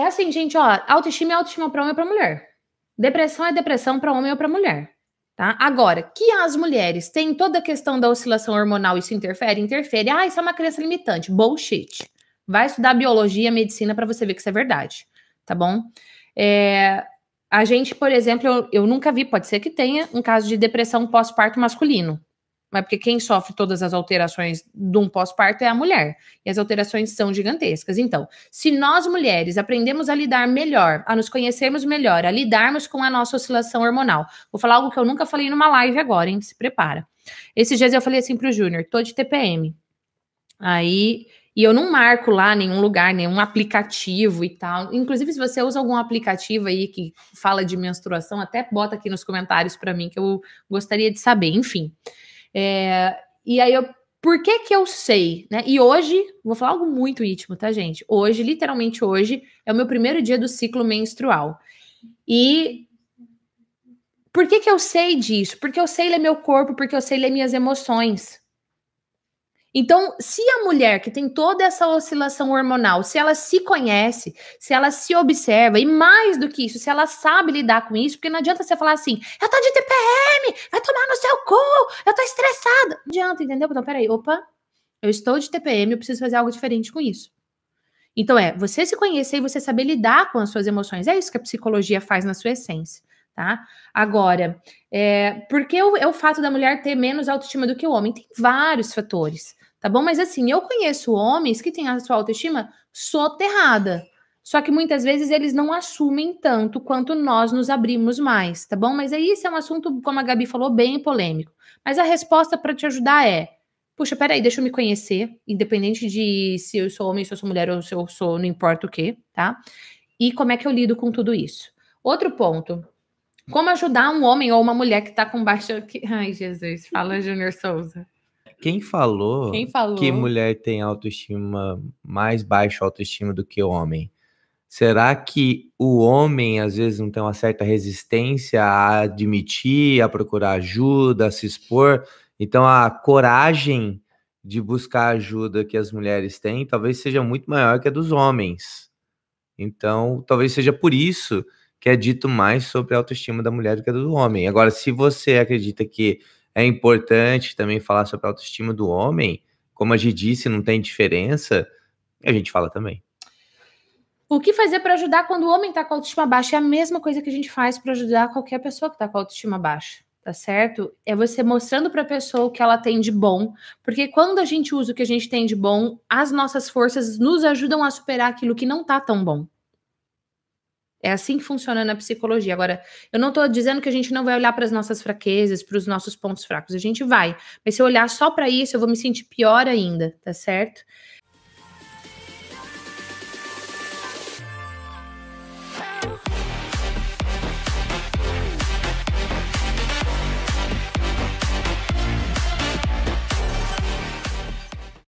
É assim, gente, ó, autoestima é autoestima para homem ou para mulher. Depressão é depressão para homem ou para mulher. Tá? Agora, que as mulheres têm toda a questão da oscilação hormonal e interfere, interfere. Ah, isso é uma crença limitante. Bullshit. Vai estudar biologia, medicina para você ver que isso é verdade. Tá bom? É, a gente, por exemplo, eu, eu nunca vi, pode ser que tenha, um caso de depressão pós-parto masculino mas porque quem sofre todas as alterações de um pós-parto é a mulher. E as alterações são gigantescas. Então, se nós mulheres aprendemos a lidar melhor, a nos conhecermos melhor, a lidarmos com a nossa oscilação hormonal. Vou falar algo que eu nunca falei numa live agora, hein? Se prepara. Esses dias eu falei assim pro Júnior, tô de TPM. Aí, e eu não marco lá nenhum lugar, nenhum aplicativo e tal. Inclusive, se você usa algum aplicativo aí que fala de menstruação, até bota aqui nos comentários para mim que eu gostaria de saber, enfim. É, e aí eu. Por que que eu sei, né? E hoje, vou falar algo muito íntimo, tá, gente? Hoje, literalmente hoje, é o meu primeiro dia do ciclo menstrual. E por que que eu sei disso? Porque eu sei ler meu corpo, porque eu sei ler minhas emoções. Então, se a mulher que tem toda essa oscilação hormonal, se ela se conhece, se ela se observa, e mais do que isso, se ela sabe lidar com isso, porque não adianta você falar assim, eu tô de TPM, vai tomar no seu cu, eu tô estressada. Não adianta, entendeu? Então, peraí, opa, eu estou de TPM, eu preciso fazer algo diferente com isso. Então, é você se conhecer e você saber lidar com as suas emoções. É isso que a psicologia faz na sua essência. Tá? Agora, é, por que é o fato da mulher ter menos autoestima do que o homem? Tem vários fatores, tá bom? Mas assim, eu conheço homens que têm a sua autoestima soterrada. Só que muitas vezes eles não assumem tanto quanto nós nos abrimos mais, tá bom? Mas aí isso é um assunto, como a Gabi falou, bem polêmico. Mas a resposta para te ajudar é: puxa, peraí, deixa eu me conhecer, independente de se eu sou homem, se eu sou mulher ou se eu sou, não importa o que, tá? E como é que eu lido com tudo isso? Outro ponto, como ajudar um homem ou uma mulher que está com baixa. Ai, Jesus, fala Júnior Souza. Quem falou, Quem falou que mulher tem autoestima, mais baixa autoestima do que o homem? Será que o homem às vezes não tem uma certa resistência a admitir, a procurar ajuda, a se expor? Então a coragem de buscar ajuda que as mulheres têm talvez seja muito maior que a dos homens. Então, talvez seja por isso que é dito mais sobre a autoestima da mulher do que a do homem. Agora, se você acredita que é importante também falar sobre a autoestima do homem, como a gente disse, não tem diferença, a gente fala também. O que fazer para ajudar quando o homem está com a autoestima baixa? É a mesma coisa que a gente faz para ajudar qualquer pessoa que está com a autoestima baixa, tá certo? É você mostrando para a pessoa o que ela tem de bom, porque quando a gente usa o que a gente tem de bom, as nossas forças nos ajudam a superar aquilo que não tá tão bom. É assim que funciona na psicologia. Agora, eu não estou dizendo que a gente não vai olhar para as nossas fraquezas, para os nossos pontos fracos. A gente vai. Mas se eu olhar só para isso, eu vou me sentir pior ainda, tá certo?